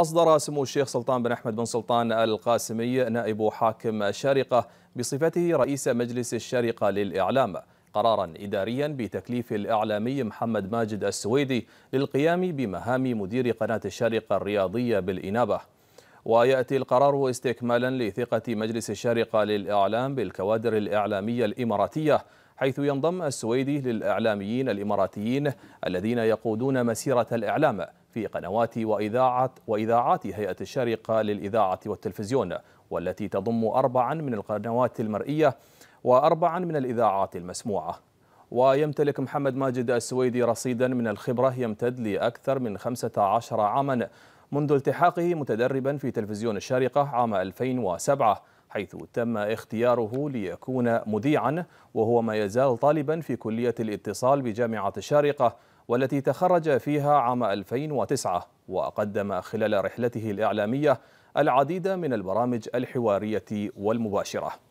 أصدر سمو الشيخ سلطان بن أحمد بن سلطان القاسمي نائب حاكم الشارقة بصفته رئيس مجلس الشارقة للإعلام قرارا إداريا بتكليف الإعلامي محمد ماجد السويدي للقيام بمهام مدير قناة الشارقة الرياضية بالإنابة ويأتي القرار استكمالا لثقة مجلس الشارقة للإعلام بالكوادر الإعلامية الإماراتية حيث ينضم السويدي للإعلاميين الإماراتيين الذين يقودون مسيرة الإعلام في قنوات وإذاعة وإذاعات هيئة الشارقة للإذاعة والتلفزيون والتي تضم أربعا من القنوات المرئية وأربعا من الإذاعات المسموعة ويمتلك محمد ماجد السويدي رصيدا من الخبرة يمتد لأكثر من 15 عاما منذ التحاقه متدربا في تلفزيون الشارقة عام 2007 حيث تم اختياره ليكون مذيعا وهو ما يزال طالبا في كلية الاتصال بجامعة الشارقة والتي تخرج فيها عام 2009 وقدم خلال رحلته الإعلامية العديد من البرامج الحوارية والمباشرة